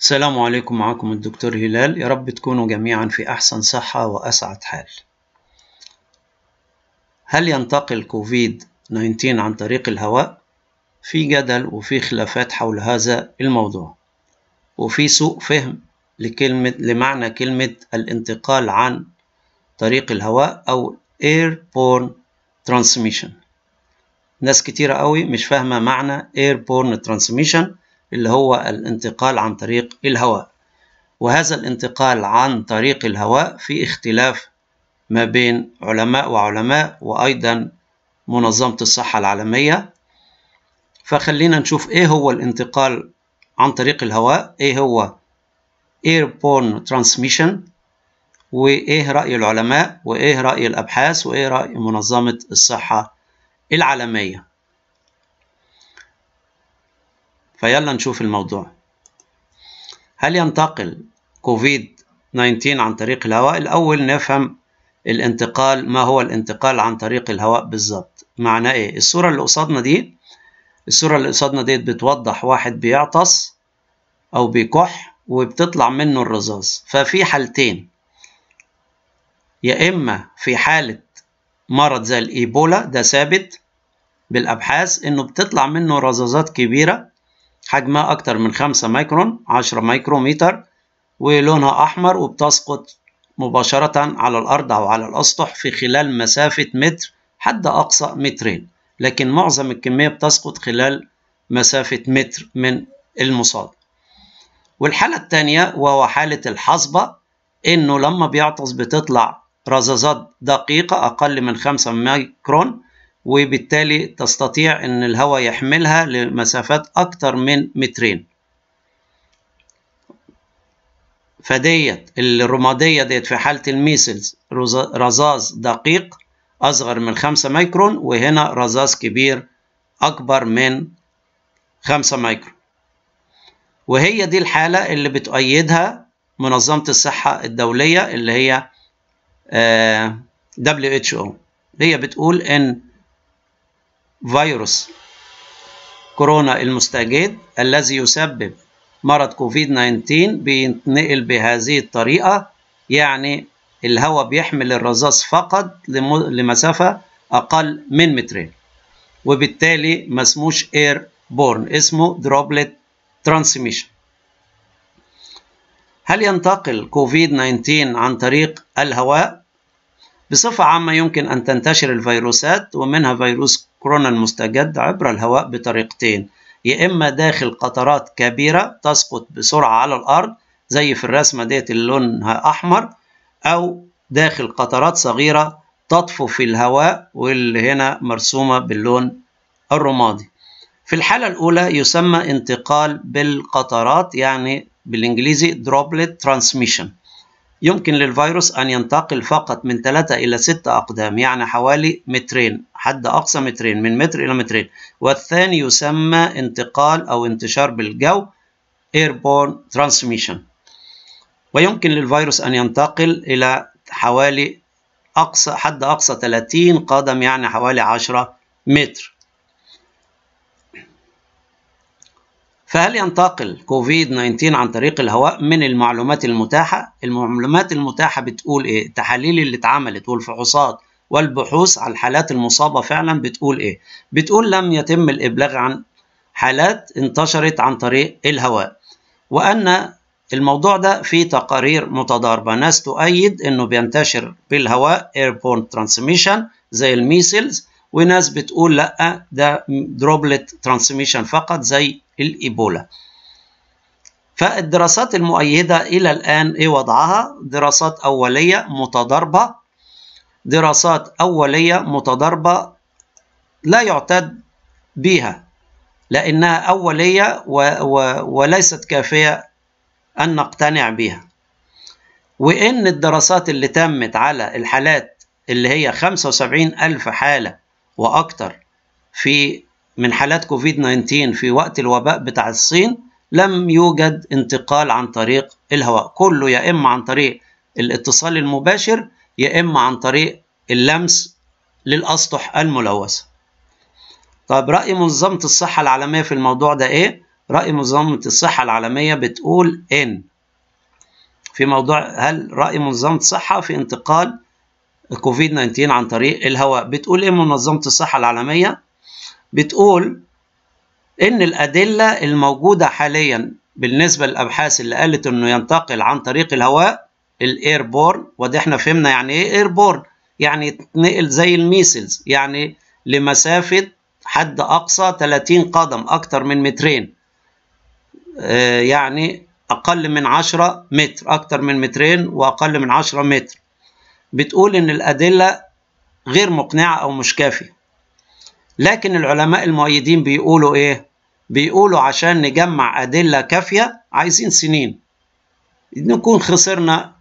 السلام عليكم معكم الدكتور هلال يا رب تكونوا جميعا في أحسن صحة وأسعد حال هل ينتقل كوفيد 19 عن طريق الهواء؟ في جدل وفي خلافات حول هذا الموضوع وفي سوء فهم لكلمة لمعنى كلمة الانتقال عن طريق الهواء أو airborne transmission ناس كتيرة قوي مش فاهمة معنى airborne transmission اللي هو الانتقال عن طريق الهواء وهذا الانتقال عن طريق الهواء في اختلاف ما بين علماء وعلماء وأيضا منظمة الصحة العالمية فخلينا نشوف إيه هو الانتقال عن طريق الهواء إيه هو airborne transmission وإيه رأي العلماء وإيه رأي الأبحاث وإيه رأي منظمة الصحة العالمية فيلا نشوف الموضوع هل ينتقل كوفيد 19 عن طريق الهواء الأول نفهم الانتقال ما هو الانتقال عن طريق الهواء بالظبط معناه ايه الصورة اللي قصادنا دي الصورة اللي قصادنا ديت بتوضح واحد بيعطس أو بيكح وبتطلع منه الرذاذ ففي حالتين يا إما في حالة مرض زي الإيبولا ده ثابت بالأبحاث إنه بتطلع منه رذاذات كبيرة حجمها أكتر من 5 مايكرون 10 مايكرومتر ولونها أحمر وبتسقط مباشرة على الأرض أو على الأسطح في خلال مسافة متر حد أقصى مترين لكن معظم الكمية بتسقط خلال مسافة متر من المصاد والحالة الثانية وهو حالة الحصبة إنه لما بيعطس بتطلع رذاذات دقيقة أقل من 5 مايكرون وبالتالي تستطيع أن الهواء يحملها لمسافات أكتر من مترين فديت الرمادية ديت في حالة الميسلز رذاذ دقيق أصغر من 5 مايكرون وهنا رذاذ كبير أكبر من 5 مايكرون وهي دي الحالة اللي بتؤيدها منظمة الصحة الدولية اللي هي آه، WHO هي بتقول إن فيروس كورونا المستجد الذي يسبب مرض كوفيد 19 بيتنقل بهذه الطريقة يعني الهواء بيحمل الرذاذ فقط لمسافة أقل من مترين وبالتالي ما اسموش اير بورن اسمه دروبلت ترانسميشن هل ينتقل كوفيد 19 عن طريق الهواء بصفة عامة يمكن أن تنتشر الفيروسات ومنها فيروس كورونا المستجد عبر الهواء بطريقتين يا إما داخل قطرات كبيرة تسقط بسرعة على الأرض زي في الرسمة ديت اللي لونها أحمر أو داخل قطرات صغيرة تطفو في الهواء واللي هنا مرسومة باللون الرمادي في الحالة الأولى يسمى انتقال بالقطرات يعني بالإنجليزي droplet transmission يمكن للفيروس أن ينتقل فقط من 3 إلى 6 أقدام يعني حوالي مترين حد أقصى مترين من متر إلى مترين والثاني يسمى انتقال أو انتشار بالجو airborne transmission ويمكن للفيروس أن ينتقل إلى حوالي أقصى حد أقصى 30 قدم يعني حوالي 10 متر فهل ينتقل كوفيد 19 عن طريق الهواء من المعلومات المتاحة؟ المعلومات المتاحة بتقول إيه؟ التحاليل اللي اتعملت والفحوصات والبحوث على الحالات المصابة فعلا بتقول إيه؟ بتقول لم يتم الإبلاغ عن حالات انتشرت عن طريق الهواء وأن الموضوع ده فيه تقارير متضاربة ناس تؤيد إنه بينتشر بالهواء airborne transmission زي الميسلز وناس بتقول لأ ده دروبلت ترانسميشن فقط زي الإيبولا فالدراسات المؤيدة إلى الآن إيه وضعها؟ دراسات أولية متضاربة دراسات أولية متضاربة لا يعتد بها لأنها أولية و و وليست كافية أن نقتنع بها وإن الدراسات اللي تمت على الحالات اللي هي 75 ألف حالة وأكتر في من حالات كوفيد 19 في وقت الوباء بتاع الصين لم يوجد انتقال عن طريق الهواء كله يا إما عن طريق الاتصال المباشر يا إما عن طريق اللمس للأسطح الملوثة طب رأي منظمة الصحة العالمية في الموضوع ده إيه؟ رأي منظمة الصحة العالمية بتقول إن في موضوع هل رأي منظمة الصحة في انتقال كوفيد 19 عن طريق الهواء بتقول إيه منظمة الصحة العالمية؟ بتقول إن الأدلة الموجودة حاليا بالنسبة للأبحاث اللي قالت إنه ينتقل عن طريق الهواء الايربورن وده احنا فهمنا يعني ايه ايربورن يعني يتنقل زي الميسلز يعني لمسافة حد أقصى 30 قدم أكتر من مترين آه، يعني أقل من 10 متر أكتر من مترين وأقل من 10 متر بتقول إن الأدلة غير مقنعة أو مش كافية لكن العلماء المؤيدين بيقولوا ايه بيقولوا عشان نجمع أدلة كافية عايزين سنين نكون خسرنا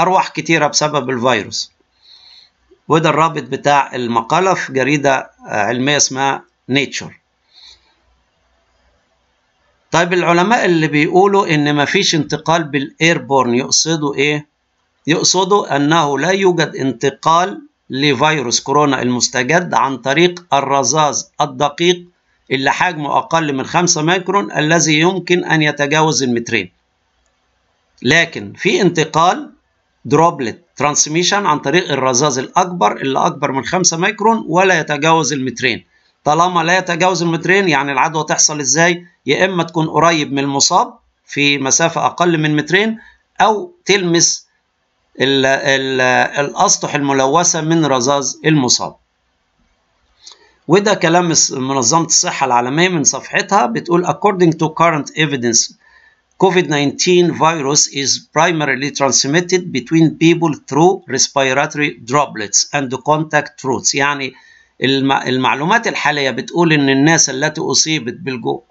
أرواح كتيرة بسبب الفيروس وده الرابط بتاع المقالة في جريدة علمية اسمها نيتشر طيب العلماء اللي بيقولوا إن مفيش انتقال بالإيربورن يقصدوا إيه؟ يقصدوا أنه لا يوجد انتقال لفيروس كورونا المستجد عن طريق الرزاز الدقيق اللي حجمه أقل من 5 مايكرون الذي يمكن أن يتجاوز المترين لكن في انتقال دروبلت ترانسميشن عن طريق الرزاز الأكبر اللي أكبر من 5 مايكرون ولا يتجاوز المترين طالما لا يتجاوز المترين يعني العدوى تحصل إزاي يا إما تكون قريب من المصاب في مسافة أقل من مترين أو تلمس الـ الـ الأسطح الملوثة من رذاذ المصاب وده كلام منظمة الصحة العالمية من صفحتها بتقول according to current evidence COVID-19 virus is primarily transmitted between people through respiratory droplets and contact routes يعني المعلومات الحالية بتقول إن الناس التي أصيبت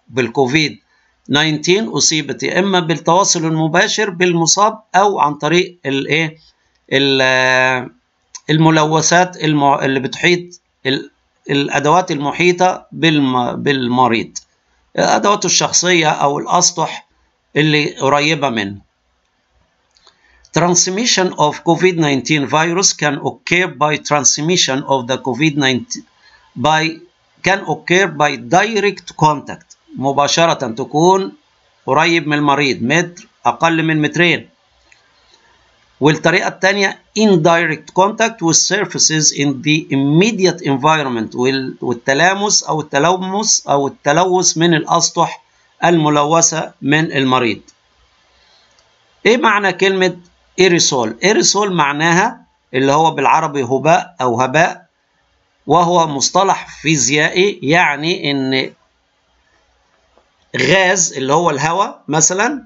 بالكوفيد 19 اصيبت يا اما بالتواصل المباشر بالمصاب او عن طريق الايه الملوثات اللي بتحيط الادوات المحيطه بالمريض ادواته الشخصيه او الاسطح اللي قريبه منه Transmission of COVID-19 virus can occur by transmission of the COVID-19 by can occur by direct contact مباشرة تكون قريب من المريض متر أقل من مترين والطريقة الثانية indirect contact with surfaces in the immediate environment والتلامس أو التلوث أو التلوث من الأسطح الملوثة من المريض. إيه معنى كلمة aerosol؟ aerosol معناها اللي هو بالعربي هباء أو هباء وهو مصطلح فيزيائي يعني إن غاز اللي هو الهواء مثلا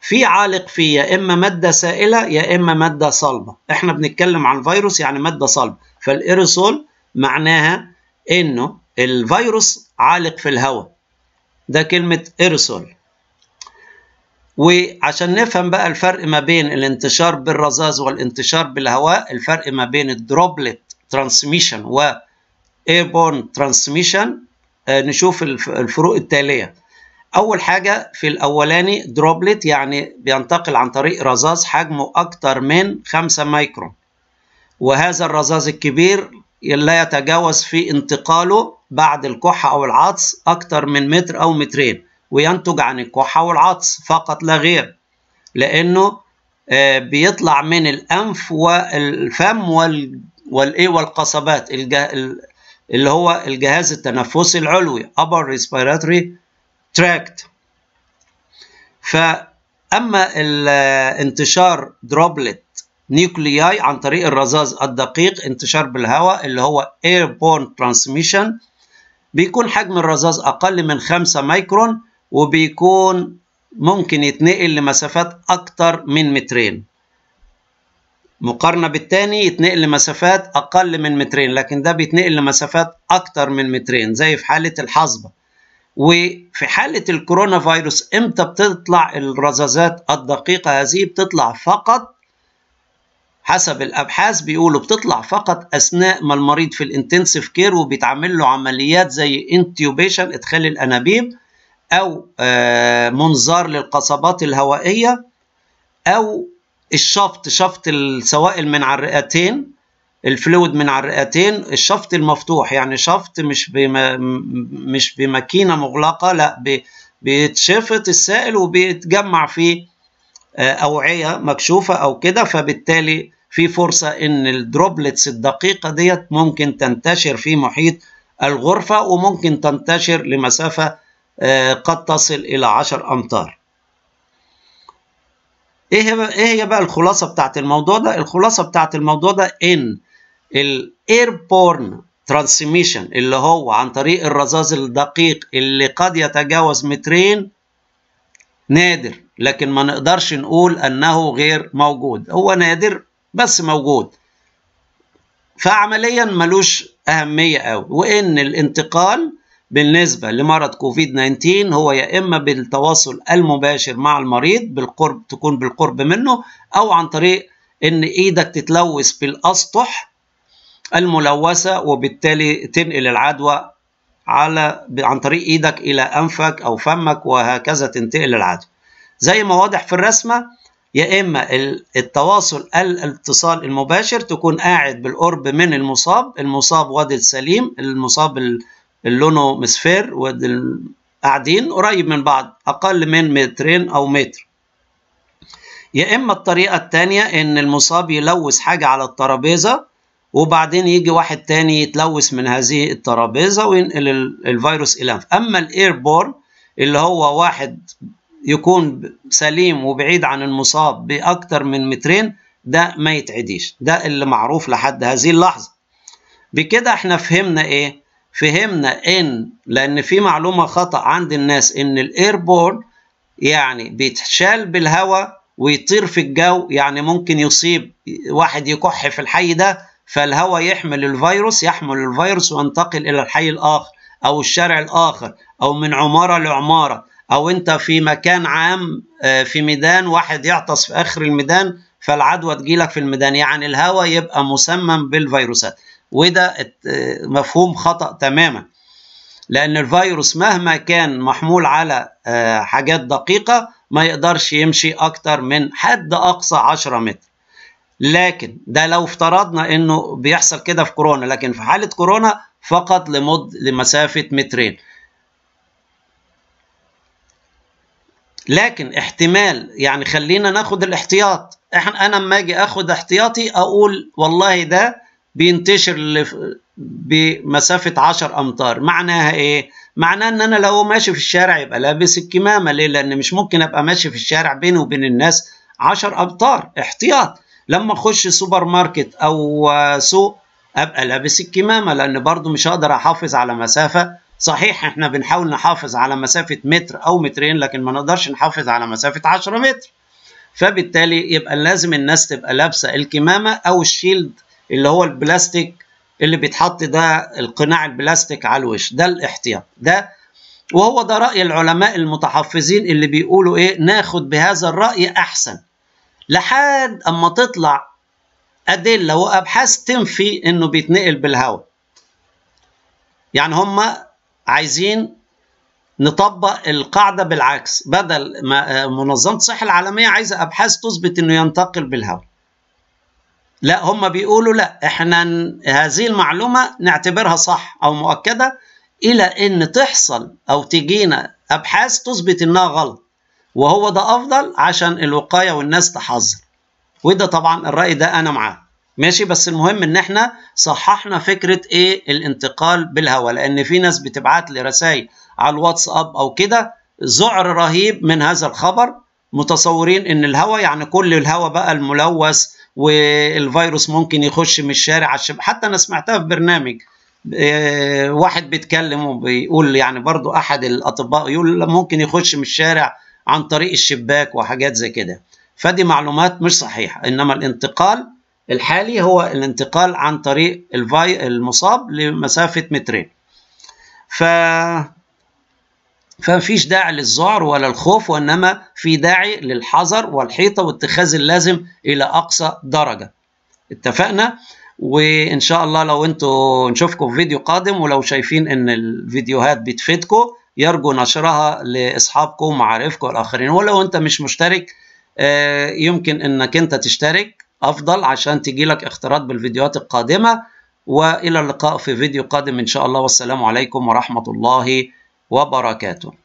في عالق فيه يا اما ماده سائله يا اما ماده صلبه احنا بنتكلم عن فيروس يعني ماده صلبه فالايروسول معناها انه الفيروس عالق في الهواء ده كلمه ايروسول وعشان نفهم بقى الفرق ما بين الانتشار بالرذاذ والانتشار بالهواء الفرق ما بين الدروبلت ترانسميشن و ايربورن آه، ترانسميشن نشوف الفروق التاليه اول حاجه في الاولاني دروبلت يعني بينتقل عن طريق رذاذ حجمه اكتر من 5 مايكرون وهذا الرذاذ الكبير لا يتجاوز في انتقاله بعد الكحة أو العطس أكتر من متر أو مترين وينتج عن الكحة والعطس فقط لا غير لأنه آه، بيطلع من الأنف والفم والإيه والقصبات اللي هو الجهاز التنفسي العلوي upper respiratory تراكت فأما انتشار دروبلت نيوكلياي عن طريق الرذاذ الدقيق انتشار بالهواء اللي هو بورن ترانسميشن بيكون حجم الرذاذ أقل من 5 مايكرون وبيكون ممكن يتنقل لمسافات أكتر من مترين مقارنة بالتاني يتنقل لمسافات أقل من مترين لكن ده بيتنقل لمسافات أكتر من مترين زي في حالة الحصبة وفي حالة الكورونا فيروس امتى بتطلع الرذاذات الدقيقة هذه بتطلع فقط حسب الابحاث بيقولوا بتطلع فقط اثناء ما المريض في الانتنسيف كير وبيتعمل له عمليات زي انتيوبيشن ادخال الانابيب او آه، منظار للقصبات الهوائيه او الشفط شفط السوائل من على الرئتين الفلويد من على الرئتين الشفط المفتوح يعني شفط مش بما مش بماكينه مغلقه لا بيتشفط السائل وبيتجمع في آه، اوعيه مكشوفه او كده فبالتالي في فرصه ان الدروبلتس الدقيقه ديت ممكن تنتشر في محيط الغرفه وممكن تنتشر لمسافه آه، قد تصل الى 10 امتار ايه هي ايه هي بقى الخلاصه بتاعت الموضوع ده الخلاصه بتاعت الموضوع ده ان الايربورن ترانسميشن اللي هو عن طريق الرذاذ الدقيق اللي قد يتجاوز مترين نادر لكن ما نقدرش نقول انه غير موجود هو نادر بس موجود فعمليا ملوش اهميه قوي وان الانتقال بالنسبه لمرض كوفيد 19 هو يا اما بالتواصل المباشر مع المريض بالقرب تكون بالقرب منه او عن طريق ان ايدك تتلوث بالاسطح الملوثة وبالتالي تنقل العدوى على عن طريق ايدك الى انفك او فمك وهكذا تنتقل العدوى زي ما واضح في الرسمه يا اما التواصل الاتصال المباشر تكون قاعد بالقرب من المصاب المصاب وادي سليم، المصاب اللونه مسفير قاعدين قريب من بعض اقل من مترين او متر يا اما الطريقه الثانيه ان المصاب يلوث حاجه على الترابيزه وبعدين يجي واحد تاني يتلوث من هذه الترابيزه وينقل الفيروس الى اما الايربور اللي هو واحد يكون سليم وبعيد عن المصاب باكتر من مترين ده ما يتعديش ده اللي معروف لحد هذه اللحظه بكده احنا فهمنا ايه فهمنا ان لان في معلومه خطا عند الناس ان الايربورن يعني بيتشال بالهواء ويطير في الجو يعني ممكن يصيب واحد يكح في الحي ده فالهواء يحمل الفيروس يحمل الفيروس وينتقل إلى الحي الآخر أو الشارع الآخر أو من عمارة لعمارة أو أنت في مكان عام آه، في ميدان واحد يعطس في آخر الميدان فالعدوى تجيلك في الميدان يعني الهواء يبقى مسمم بالفيروسات وده آه، مفهوم خطأ تماما لأن الفيروس مهما كان محمول على آه، حاجات دقيقة ما يقدرش يمشي أكتر من حد أقصى 10 متر لكن ده لو افترضنا انه بيحصل كده في كورونا لكن في حاله كورونا فقط لمد لمسافه مترين لكن احتمال يعني خلينا ناخد الاحتياط احنا انا لما اجي اخد احتياطي اقول والله ده بينتشر بمسافه 10 امتار معناها ايه معناه ان انا لو ماشي في الشارع يبقى لابس الكمامه ليه لان مش ممكن ابقى ماشي في الشارع بيني وبين الناس 10 امتار احتياط لما اخش سوبر ماركت او آه، سوق ابقى لابس الكمامه لان برضو مش هقدر احافظ على مسافه صحيح احنا بنحاول نحافظ على مسافه متر او مترين لكن ما نقدرش نحافظ على مسافه 10 متر فبالتالي يبقى لازم الناس تبقى لابسه الكمامه او الشيلد اللي هو البلاستيك اللي بيتحط ده القناع البلاستيك على الوش ده الاحتياط ده وهو ده راي العلماء المتحفظين اللي بيقولوا ايه ناخد بهذا الراي احسن لحد اما تطلع ادله وابحاث تنفي انه بيتنقل بالهواء يعني هم عايزين نطبق القاعده بالعكس بدل ما منظمه الصحه العالميه عايزه ابحاث تثبت انه ينتقل بالهواء لا هم بيقولوا لا احنا هذه المعلومه نعتبرها صح او مؤكده الى ان تحصل او تجينا ابحاث تثبت انها غلط وهو ده افضل عشان الوقايه والناس تحذر وده طبعا الراي ده انا معاه ماشي بس المهم ان احنا صححنا فكره ايه الانتقال بالهواء لان في ناس بتبعت لي رسائل على الواتساب او كده ذعر رهيب من هذا الخبر متصورين ان الهواء يعني كل الهواء بقى الملوث والفيروس ممكن يخش من الشارع الشب... حتى انا سمعتها في برنامج آه، واحد بيتكلم وبيقول يعني برضو احد الاطباء يقول ممكن يخش من الشارع عن طريق الشباك وحاجات زي كده فدي معلومات مش صحيحة إنما الانتقال الحالي هو الانتقال عن طريق الفاي المصاب لمسافة مترين ف فمفيش داعي للذعر ولا الخوف وإنما في داعي للحذر والحيطة واتخاذ اللازم إلى أقصى درجة اتفقنا؟ وان شاء الله لو انتوا نشوفكم في فيديو قادم ولو شايفين ان الفيديوهات بتفيدكم يرجو نشرها لاصحابكم ومعارفكم والاخرين ولو انت مش مشترك آه، يمكن انك انت تشترك افضل عشان تجيلك اختراط بالفيديوهات القادمه والى اللقاء في فيديو قادم ان شاء الله والسلام عليكم ورحمه الله وبركاته